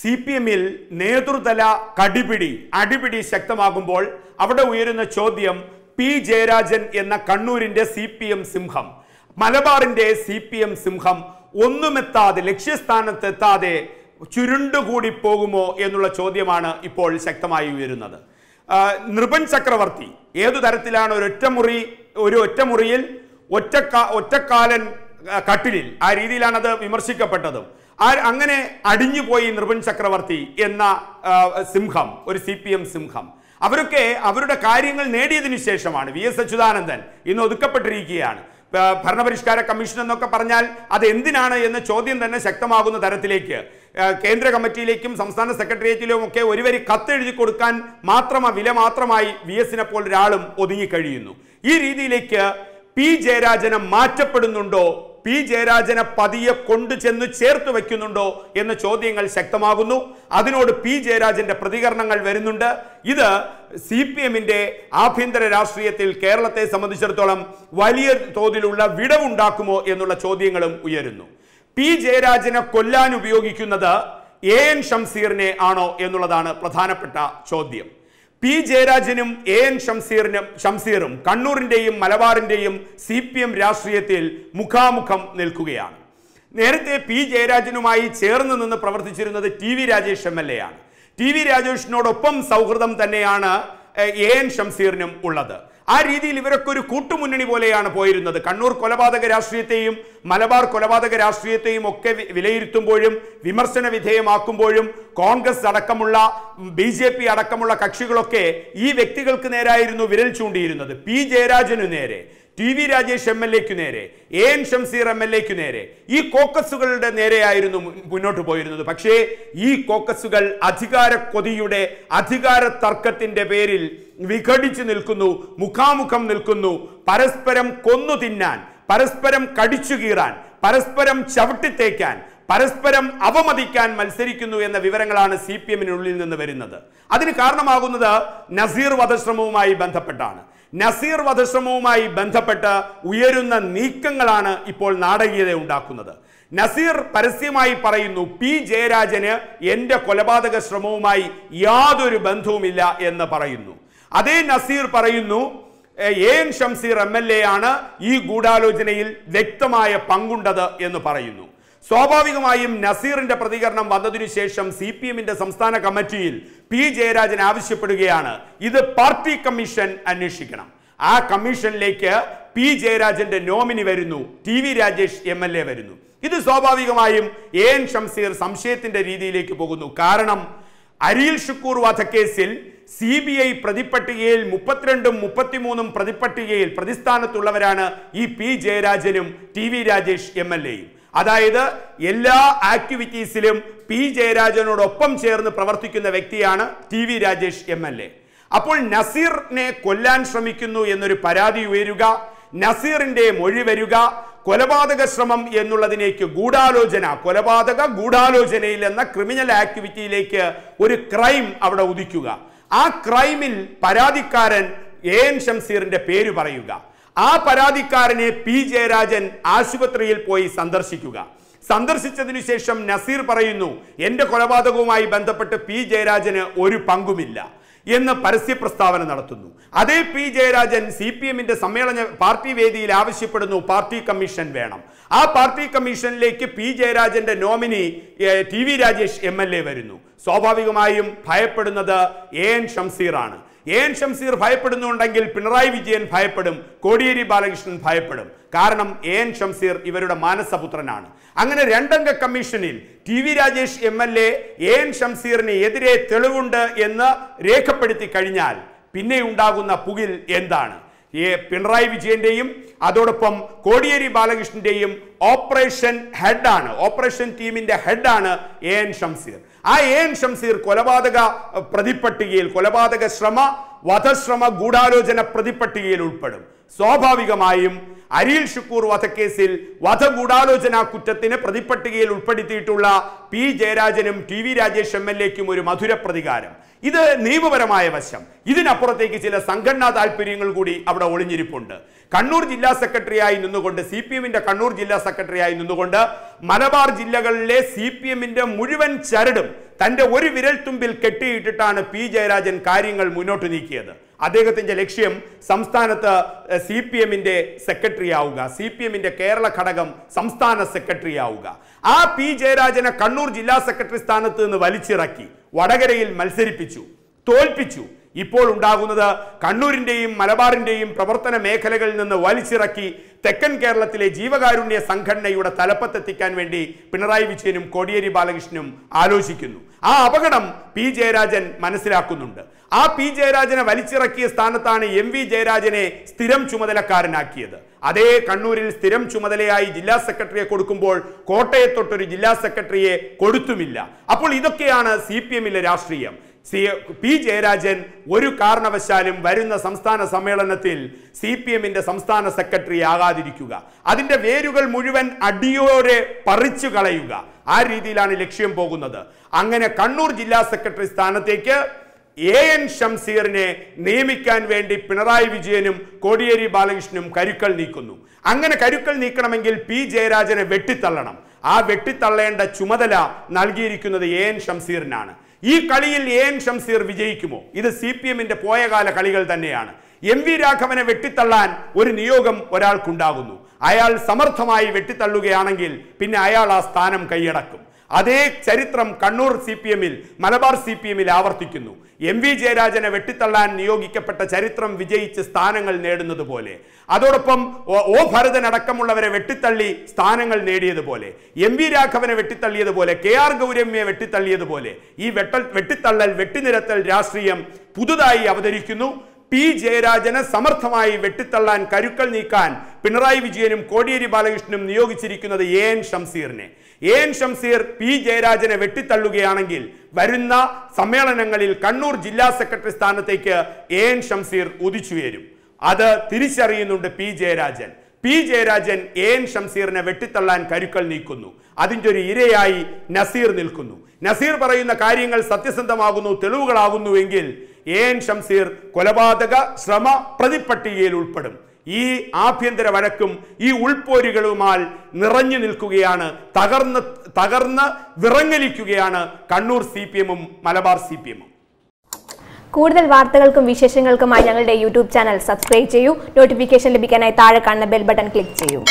C P എമ്മിൽ നേതൃതല കടിപിടി അടിപിടി ശക്തമാകുമ്പോൾ അവിടെ ഉയരുന്ന ചോദ്യം പി ജയരാജൻ എന്ന കണ്ണൂരിന്റെ സി പി എം സിംഹം മലബാറിന്റെ സി പി എം സിംഹം ഒന്നുമെത്താതെ ലക്ഷ്യസ്ഥാനത്തെത്താതെ ചുരുണ്ടുകൂടി പോകുമോ എന്നുള്ള ചോദ്യമാണ് ഇപ്പോൾ ശക്തമായി ഉയരുന്നത് നൃപൻ ചക്രവർത്തി ഏതു തരത്തിലാണ് ഒരു ഒറ്റമുറി ഒരു ഒറ്റമുറിയിൽ ഒറ്റക്കാ ഒറ്റക്കാലൻ കട്ടിലിൽ ആ രീതിയിലാണത് വിമർശിക്കപ്പെട്ടതും അങ്ങനെ അടിഞ്ഞു പോയി നിർവൻ ചക്രവർത്തി എന്ന സിംഹം ഒരു സി പി എം സിംഹം അവരൊക്കെ അവരുടെ കാര്യങ്ങൾ നേടിയതിനു ശേഷമാണ് വി എസ് അച്യുതാനന്ദൻ ഇന്ന് ഒതുക്കപ്പെട്ടിരിക്കുകയാണ് ഭരണപരിഷ്കാര കമ്മീഷൻ എന്നൊക്കെ പറഞ്ഞാൽ അത് എന്തിനാണ് എന്ന ചോദ്യം തന്നെ ശക്തമാകുന്ന തരത്തിലേക്ക് കേന്ദ്ര കമ്മിറ്റിയിലേക്കും സംസ്ഥാന സെക്രട്ടേറിയറ്റിലും ഒക്കെ ഒരു വരി കത്തെഴുതി കൊടുക്കാൻ മാത്രമ വില മാത്രമായി വി എസിനെ പോലൊരാളും ഒതുങ്ങിക്കഴിയുന്നു ഈ രീതിയിലേക്ക് പി ജയരാജനം മാറ്റപ്പെടുന്നുണ്ടോ പി ജയരാജനെ പതിയെ കൊണ്ടു ചെന്ന് ചേർത്ത് വയ്ക്കുന്നുണ്ടോ എന്ന ചോദ്യങ്ങൾ ശക്തമാകുന്നു അതിനോട് പി ജയരാജന്റെ പ്രതികരണങ്ങൾ വരുന്നുണ്ട് ഇത് സി പി എമ്മിന്റെ ആഭ്യന്തര രാഷ്ട്രീയത്തിൽ കേരളത്തെ സംബന്ധിച്ചിടത്തോളം വലിയ തോതിലുള്ള വിടവുണ്ടാക്കുമോ എന്നുള്ള ചോദ്യങ്ങളും ഉയരുന്നു പി ജയരാജനെ കൊല്ലാൻ ഉപയോഗിക്കുന്നത് എ എൻ ഷംസീറിനെ ആണോ എന്നുള്ളതാണ് പ്രധാനപ്പെട്ട ചോദ്യം പി ജയരാജനും എ എൻ ഷംസീറിനും ഷംസീറും കണ്ണൂരിൻ്റെയും മലബാറിൻ്റെയും സി പി എം രാഷ്ട്രീയത്തിൽ മുഖാമുഖം നിൽക്കുകയാണ് നേരത്തെ പി ജയരാജനുമായി ചേർന്ന് നിന്ന് പ്രവർത്തിച്ചിരുന്നത് T V Rajesh M L A ആണ് ടി വി രാജേഷിനോടൊപ്പം സൗഹൃദം തന്നെയാണ് എ എൻ ഷംസീറിനും ഉള്ളത് ആ രീതിയിൽ ഇവരൊക്കെ ഒരു കൂട്ടുമുന്നണി പോലെയാണ് പോയിരുന്നത് കണ്ണൂർ കൊലപാതക രാഷ്ട്രീയത്തെയും മലബാർ കൊലപാതക രാഷ്ട്രീയത്തെയും ഒക്കെ വിലയിരുത്തുമ്പോഴും വിമർശന വിധേയമാക്കുമ്പോഴും കോൺഗ്രസ് അടക്കമുള്ള ബി ജെ പി അടക്കമുള്ള കക്ഷികളൊക്കെ ഈ വ്യക്തികൾക്ക് നേരായിരുന്നു വിരൽ ചൂണ്ടിയിരുന്നത് പി ജയരാജനു നേരെ T V Rajesh M L എക്കു നേരെ A N Shamseer M L എക്കു നേരെ ഈ കോക്കസുകളുടെ നേരെയായിരുന്നു മുന്നോട്ട് പോയിരുന്നത് പക്ഷേ ഈ കോക്കസുകൾ അധികാര കൊതിയുടെ അധികാര തർക്കത്തിന്റെ പേരിൽ വിഘടിച്ചു നിൽക്കുന്നു മുഖാമുഖം നിൽക്കുന്നു പരസ്പരം കൊന്നു തിന്നാൻ പരസ്പരം കടിച്ചു കീറാൻ പരസ്പരം ചവിട്ടിത്തേക്കാൻ പരസ്പരം അവമതിക്കാൻ മത്സരിക്കുന്നു എന്ന വിവരങ്ങളാണ് സി പി എമ്മിനുള്ളിൽ നിന്ന് വരുന്നത് അതിന് കാരണമാകുന്നത് നസീർ വധശ്രമവുമായി ബന്ധപ്പെട്ടാണ് നസീർ വധശ്രമവുമായി ബന്ധപ്പെട്ട് ഉയരുന്ന നീക്കങ്ങളാണ് ഇപ്പോൾ നാടകീയത ഉണ്ടാക്കുന്നത് നസീർ പരസ്യമായി പറയുന്നു പി ജയരാജന് എൻ്റെ കൊലപാതക ശ്രമവുമായി യാതൊരു ബന്ധവുമില്ല എന്ന് പറയുന്നു അതേ നസീർ പറയുന്നു A N Shamseer M L A ആണ് ഈ ഗൂഢാലോചനയിൽ വ്യക്തമായ പങ്കുണ്ടത് എന്ന് പറയുന്നു സ്വാഭാവികമായും നസീറിന്റെ പ്രതികരണം വന്നതിനു ശേഷം സി പി എമ്മിന്റെ സംസ്ഥാന കമ്മിറ്റിയിൽ പി ജയരാജൻ ആവശ്യപ്പെടുകയാണ് ഇത് പാർട്ടി കമ്മീഷൻ അന്വേഷിക്കണം ആ കമ്മീഷനിലേക്ക് പി ജയരാജന്റെ നോമിനി വരുന്നു T V Rajesh M L A വരുന്നു ഇത് സ്വാഭാവികമായും എ എൻ ഷംസീർ സംശയത്തിന്റെ രീതിയിലേക്ക് പോകുന്നു കാരണം അരിയിൽ ഷുക്കൂർ വധക്കേസിൽ സി ബി ഐ പ്രതിപ്പട്ടികയിൽ മുപ്പത്തിരണ്ടും മുപ്പത്തിമൂന്നും പ്രതിപ്പട്ടികയിൽ പ്രതിസ്ഥാനത്തുള്ളവരാണ് ഈ പി ജയരാജനും T V Rajesh M L എയും അതായത് എല്ലാ ആക്ടിവിറ്റീസിലും പി ജയരാജനോടൊപ്പം ചേർന്ന് പ്രവർത്തിക്കുന്ന വ്യക്തിയാണ് T V Rajesh M L A അപ്പോൾ നസീറിനെ കൊല്ലാൻ ശ്രമിക്കുന്നു എന്നൊരു പരാതി ഉയരുക നസീറിന്റെ മൊഴി വരിക കൊലപാതക ശ്രമം എന്നുള്ളതിലേക്ക് ഗൂഢാലോചന കൊലപാതക ഗൂഢാലോചനയിൽ എന്ന ക്രിമിനൽ ആക്ടിവിറ്റിയിലേക്ക് ഒരു ക്രൈം അവിടെ ഉദിക്കുക ആ ക്രൈമിൽ പരാതിക്കാരൻ എ എൻ ഷംസീറിന്റെ പേര് പറയുക ആ പരാതിക്കാരനെ പി ജയരാജൻ ആശുപത്രിയിൽ പോയി സന്ദർശിക്കുക സന്ദർശിച്ചതിനു ശേഷം നസീർ പറയുന്നു എൻ്റെ കൊലപാതകവുമായി ബന്ധപ്പെട്ട് പി ജയരാജന് ഒരു പങ്കുമില്ല എന്ന് പരസ്യ പ്രസ്താവന നടത്തുന്നു അതേ പി ജയരാജൻ സി പി എമ്മിന്റെ സമ്മേളന പാർട്ടി വേദിയിൽ ആവശ്യപ്പെടുന്നു പാർട്ടി കമ്മീഷൻ വേണം ആ പാർട്ടി കമ്മീഷനിലേക്ക് പി ജയരാജന്റെ nominee T V Rajesh M L A വരുന്നു സ്വാഭാവികമായും ഭയപ്പെടുന്നത് എ എൻ ഷംസീറാണ് എൻ ഷംസീർ ഭയപ്പെടുന്നുണ്ടെങ്കിൽ പിണറായി വിജയൻ ഭയപ്പെടും കോടിയേരി ബാലകൃഷ്ണൻ ഭയപ്പെടും കാരണം എൻ ഷംസീർ ഇവരുടെ മാനസപുത്രനാണ് അങ്ങനെ രണ്ടംഗ കമ്മീഷനിൽ T V Rajesh M L A N ഷംസീറിന് എതിരെ തെളിവുണ്ട് എന്ന് രേഖപ്പെടുത്തി കഴിഞ്ഞാൽ പിന്നെ ഉണ്ടാകുന്ന പുകിൽ എന്താണ് ഈ പിണറായി വിജയന്റെയും അതോടൊപ്പം കോടിയേരി ബാലകൃഷ്ണന്റെയും ഓപ്പറേഷൻ ഹെഡാണ് ഓപ്പറേഷൻ ടീമിന്റെ ഹെഡാണ് എ എൻ ഷംസീർ ആ എ എം ഷംസീർ കൊലപാതക പ്രതിപ്പട്ടികയിൽ കൊലപാതക ശ്രമ വധശ്രമ ഗൂഢാലോചന പ്രതിപ്പട്ടികയിൽ ഉൾപ്പെടും സ്വാഭാവികമായും അരിയിൽ ഷുക്കൂർ വധക്കേസിൽ വധഗൂഢാലോചന കുറ്റത്തിന് പ്രതിപ്പട്ടികയിൽ ഉൾപ്പെടുത്തിയിട്ടുള്ള പി ജയരാജനും T V Rajesh M L എക്കും ഒരു മധുര പ്രതികാരം ഇത് നിയമപരമായ വശം ഇതിനപ്പുറത്തേക്ക് ചില സംഘടനാ താല്പര്യങ്ങൾ കൂടി അവിടെ ഒളിഞ്ഞിരിപ്പുണ്ട് കണ്ണൂർ ജില്ലാ സെക്രട്ടറിയായി നിന്നുകൊണ്ട് സി പി എമ്മിന്റെ കണ്ണൂർ ജില്ലാ സെക്രട്ടറിയായി നിന്നുകൊണ്ട് മലബാർ ജില്ലകളിലെ സി പി എമ്മിന്റെ മുഴുവൻ ചരടും തന്റെ ഒരു വിരൽ തുമ്പിൽ കെട്ടിയിട്ടിട്ടാണ് പി ജയരാജൻ കാര്യങ്ങൾ മുന്നോട്ട് നീക്കിയത് അദ്ദേഹത്തിൻ്റെ ലക്ഷ്യം സംസ്ഥാനത്ത് സി പി എമ്മിൻ്റെ സെക്രട്ടറി ആവുക സി പി എമ്മിൻ്റെ കേരള ഘടകം സംസ്ഥാന സെക്രട്ടറി ആവുക ആ പി ജയരാജനെ കണ്ണൂർ ജില്ലാ സെക്രട്ടറി സ്ഥാനത്ത് നിന്ന് വലിച്ചിറക്കി വടകരയിൽ മത്സരിപ്പിച്ചു തോൽപ്പിച്ചു ഇപ്പോൾ ഉണ്ടാകുന്നത് കണ്ണൂരിൻ്റെയും മലബാറിൻ്റെയും പ്രവർത്തന മേഖലകളിൽ നിന്ന് വലിച്ചിറക്കി തെക്കൻ കേരളത്തിലെ ജീവകാരുണ്യ സംഘടനയുടെ തലപ്പത്തെത്തിക്കാൻ വേണ്ടി പിണറായി വിജയനും കോടിയേരി ബാലകൃഷ്ണനും ആലോചിക്കുന്നു ആ അപകടം പി ജയരാജൻ മനസ്സിലാക്കുന്നുണ്ട് ആ പി ജയരാജനെ വലിച്ചിറക്കിയ സ്ഥാനത്താണ് എം വി ജയരാജനെ സ്ഥിരം ചുമതലക്കാരനാക്കിയത് അതേ കണ്ണൂരിൽ സ്ഥിരം ചുമതലയായി ജില്ലാ സെക്രട്ടറിയെ കൊടുക്കുമ്പോൾ കോട്ടയത്തൊട്ടൊരു ജില്ലാ സെക്രട്ടറിയെ കൊടുത്തുമില്ല അപ്പോൾ ഇതൊക്കെയാണ് സി പി എമ്മിലെ രാഷ്ട്രീയം സി പി ജയരാജൻ ഒരു കാരണവശാലും വരുന്ന സംസ്ഥാന സമ്മേളനത്തിൽ സി പി എമ്മിന്റെ സംസ്ഥാന സെക്രട്ടറി ആകാതിരിക്കുക അതിൻ്റെ വേരുകൾ മുഴുവൻ അടിയോരെ പറിച്ചു കളയുക ആ രീതിയിലാണ് ലക്ഷ്യം പോകുന്നത് അങ്ങനെ കണ്ണൂർ ജില്ലാ സെക്രട്ടറി സ്ഥാനത്തേക്ക് എ എൻ ഷംസീറിനെ നിയമിക്കാൻ വേണ്ടി പിണറായി വിജയനും കോടിയേരി ബാലകൃഷ്ണനും കരുക്കൾ നീക്കുന്നു അങ്ങനെ കരുക്കൾ നീക്കണമെങ്കിൽ പി ജയരാജനെ വെട്ടിത്തള്ളണം ആ വെട്ടിത്തള്ളേണ്ട ചുമതല നൽകിയിരിക്കുന്നത് എ എൻ ഷംസീറിനാണ് ഈ കളിയിൽ എ എൻ ഷംസീർ വിജയിക്കുമോ ഇത് സി പി എമ്മിന്റെ പോയകാല കളികൾ തന്നെയാണ് എം വി രാഘവനെ വെട്ടിത്തള്ളാൻ ഒരു നിയോഗം ഒരാൾക്കുണ്ടാകുന്നു അയാൾ സമർത്ഥമായി വെട്ടിത്തള്ളുകയാണെങ്കിൽ പിന്നെ അയാൾ ആ സ്ഥാനം കൈയടക്കും അതേ ചരിത്രം കണ്ണൂർ സി പി എമ്മിൽ മലബാർ സി പി എമ്മിൽ ആവർത്തിക്കുന്നു എം വി ജയരാജനെ വെട്ടിത്തള്ളാൻ നിയോഗിക്കപ്പെട്ട ചരിത്രം വിജയിച്ച് സ്ഥാനങ്ങൾ നേടുന്നത് പോലെ അതോടൊപ്പം ഒ ഭരതൻ അടക്കമുള്ളവരെ വെട്ടിത്തള്ളി സ്ഥാനങ്ങൾ നേടിയതുപോലെ എം വി രാഘവനെ വെട്ടിത്തള്ളിയതുപോലെ കെ ആർ ഗൗരമ്യെ വെട്ടിത്തള്ളിയതുപോലെ ഈ വെട്ടൽ വെട്ടിത്തള്ളൽ വെട്ടിനിരത്തൽ രാഷ്ട്രീയം പുതുതായി അവതരിക്കുന്നു പി ജയരാജനെ സമർത്ഥമായി വെട്ടിത്തള്ളാൻ കരുക്കൾ നീക്കാൻ പിണറായി വിജയനും കോടിയേരി ബാലകൃഷ്ണനും നിയോഗിച്ചിരിക്കുന്നത് എ എൻ ഷംസീറിനെ എ എൻ ഷംസീർ പി ജയരാജനെ വെട്ടിത്തള്ളുകയാണെങ്കിൽ വരുന്ന സമ്മേളനങ്ങളിൽ കണ്ണൂർ ജില്ലാ സെക്രട്ടറി സ്ഥാനത്തേക്ക് എ എൻ ഷംസീർ ഉദിച്ചുയരും അത് തിരിച്ചറിയുന്നുണ്ട് P Jayarajan P Jayarajan A N ഷംസീറിനെ വെട്ടിത്തള്ളാൻ കരുക്കൾ നീക്കുന്നു അതിൻ്റെ ഒരു ഇരയായി നസീർ നിൽക്കുന്നു നസീർ പറയുന്ന കാര്യങ്ങൾ സത്യസന്ധമാകുന്നു തെളിവുകളാകുന്നുവെങ്കിൽ എൻ ഷംസീർ കൊലപാതക ശ്രമ പ്രതിപ്പട്ടികയിൽ ഉൾപ്പെടും ഈ ആഭ്യന്തര വഴക്കും ഈ ഉൾപോരികളുമാൽ നിറഞ്ഞു നിൽക്കുകയാണ് തകർന്ന് തകർന്ന് വിറങ്ങലിക്കുകയാണ് കണ്ണൂർ സി പി എമ്മും മലബാർ സി പി എമ്മും കൂടുതൽ വാർത്തകൾക്കും വിശേഷങ്ങൾക്കുമായി ഞങ്ങളുടെ യൂട്യൂബ് ചാനൽ സബ്സ്ക്രൈബ് ചെയ്യൂ നോട്ടിഫിക്കേഷൻ ലഭിക്കാനായി താഴെ കാണുന്ന ബെൽ ബട്ടൺ ക്ലിക്ക് ചെയ്യൂ